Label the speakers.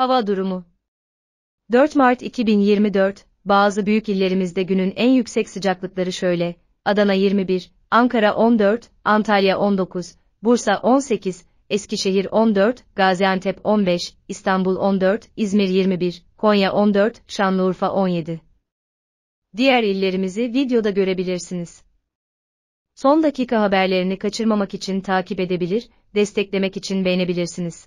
Speaker 1: Hava durumu 4 Mart 2024, bazı büyük illerimizde günün en yüksek sıcaklıkları şöyle, Adana 21, Ankara 14, Antalya 19, Bursa 18, Eskişehir 14, Gaziantep 15, İstanbul 14, İzmir 21, Konya 14, Şanlıurfa 17. Diğer illerimizi videoda görebilirsiniz. Son dakika haberlerini kaçırmamak için takip edebilir, desteklemek için beğenebilirsiniz.